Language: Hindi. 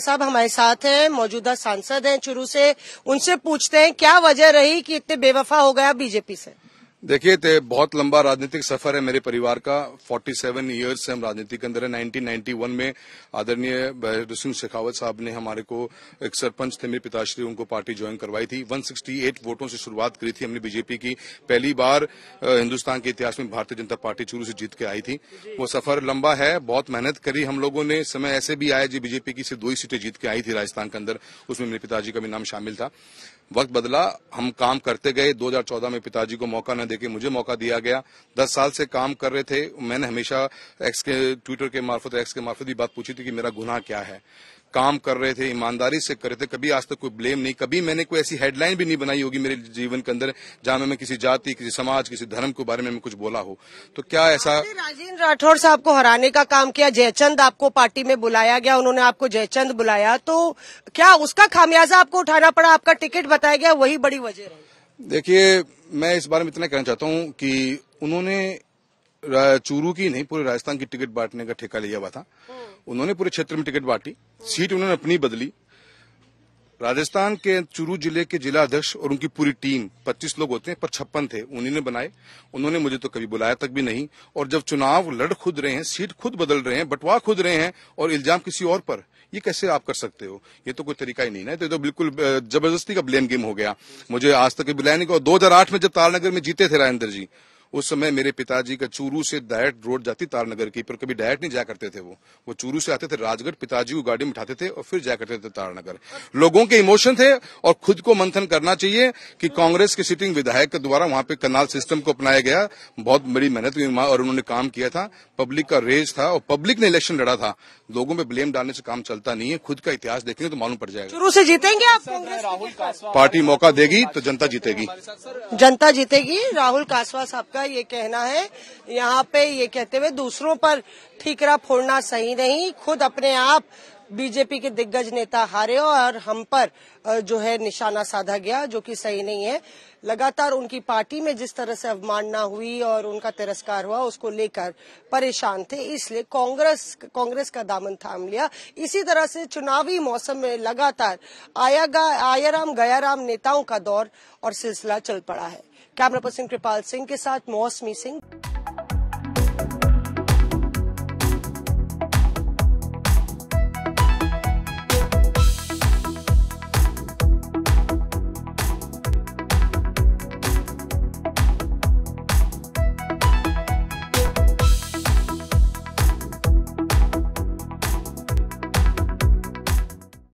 साहब हमारे साथ हैं मौजूदा सांसद हैं चुरू से उनसे पूछते हैं क्या वजह रही कि इतने बेवफा हो गया बीजेपी से देखिए तो बहुत लंबा राजनीतिक सफर है मेरे परिवार का 47 सेवन ईयर्स से हम राजनीति के अंदर है 1991 में आदरणीय बहदुर सिंह शेखावत साहब ने हमारे को एक सरपंच थे मेरे पिताश्री उनको पार्टी ज्वाइन करवाई थी 168 वोटों से शुरुआत करी थी हमने बीजेपी की पहली बार हिंदुस्तान के इतिहास में भारतीय जनता पार्टी चूरू से जीत के आई थी वो सफर लंबा है बहुत मेहनत करी हम लोगों ने समय ऐसे भी आया जी बीजेपी की सिर्फ दो ही सीटें जीत के आई थी राजस्थान के अंदर उसमें मेरे पिताजी का भी नाम शामिल था वक्त बदला हम काम करते गए 2014 में पिताजी को मौका न देके मुझे मौका दिया गया दस साल से काम कर रहे थे मैंने हमेशा एक्स के ट्विटर के मार्फत एक्स के मार्फत भी बात पूछी थी कि मेरा गुनाह क्या है काम कर रहे थे ईमानदारी से कर रहे थे कभी आज तक कोई ब्लेम नहीं कभी मैंने कोई ऐसी हेडलाइन भी नहीं बनाई होगी मेरे जीवन के अंदर जहां मैं किसी जाति किसी समाज किसी धर्म के बारे में कुछ बोला हो तो क्या ऐसा राजेंद्र राठौर साहब को हराने का काम किया जयचंद आपको पार्टी में बुलाया गया उन्होंने आपको जयचंद बुलाया तो क्या उसका खामियाजा आपको उठाना पड़ा आपका टिकट बताया गया वही बड़ी वजह देखिये मैं इस बारे में इतना कहना चाहता हूँ कि उन्होंने चूरू की नहीं पूरे राजस्थान की टिकट बांटने का ठेका लिया हुआ था हम्म। उन्होंने पूरे क्षेत्र में टिकट बांटी सीट उन्होंने अपनी बदली राजस्थान के चूरू जिले के जिला अध्यक्ष और उनकी पूरी टीम 25 लोग होते हैं पर छप्पन थे उन्हीं ने बनाए उन्होंने मुझे तो कभी बुलाया तक भी नहीं और जब चुनाव लड़ खुद रहे हैं सीट खुद बदल रहे हैं बंटवा खुद रहे हैं और इल्जाम किसी और पर ये कैसे आप कर सकते हो ये तो कोई तरीका ही नहीं ना तो, तो बिल्कुल जबरदस्ती का ब्लेम गेम हो गया मुझे आज तक बुलाया नहीं और दो में जब तालनगर में जीते थे राजेंद्र जी उस समय मेरे पिताजी का चूरू से डायरेक्ट रोड जाती तारनगर की पर कभी डायरेक्ट नहीं जाया करते थे वो वो चूरू से आते थे राजगढ़ पिताजी को गाड़ी में उठाते थे और फिर जाया करते थे तारनगर लोगों के इमोशन थे और खुद को मंथन करना चाहिए कि कांग्रेस के सिटिंग विधायक के द्वारा वहां पे कनाल सिस्टम को अपनाया गया बहुत बड़ी मेहनत हुई और उन्होंने काम किया था पब्लिक का रेज था और पब्लिक ने इलेक्शन लड़ा था लोगों में ब्लेम डालने से काम चलता नहीं है खुद का इतिहास देखेंगे तो मालूम पड़ जाएगा शुरू से जीतेंगे आप राहुल पार्टी मौका देगी तो जनता जीतेगी जनता जीतेगी राहुल कासवा साहब का का ये कहना है यहाँ पे ये कहते हुए दूसरों पर ठीकरा फोड़ना सही नहीं खुद अपने आप बीजेपी के दिग्गज नेता हारे और हम पर जो है निशाना साधा गया जो कि सही नहीं है लगातार उनकी पार्टी में जिस तरह से अवमानना हुई और उनका तिरस्कार हुआ उसको लेकर परेशान थे इसलिए कांग्रेस कांग्रेस का दामन थाम लिया इसी तरह से चुनावी मौसम में लगातार आया आयाराम गयाराम नेताओं का दौर और सिलसिला चल पड़ा है कैमरा पर्सन कृपाल सिंह के साथ मौसमी सिंह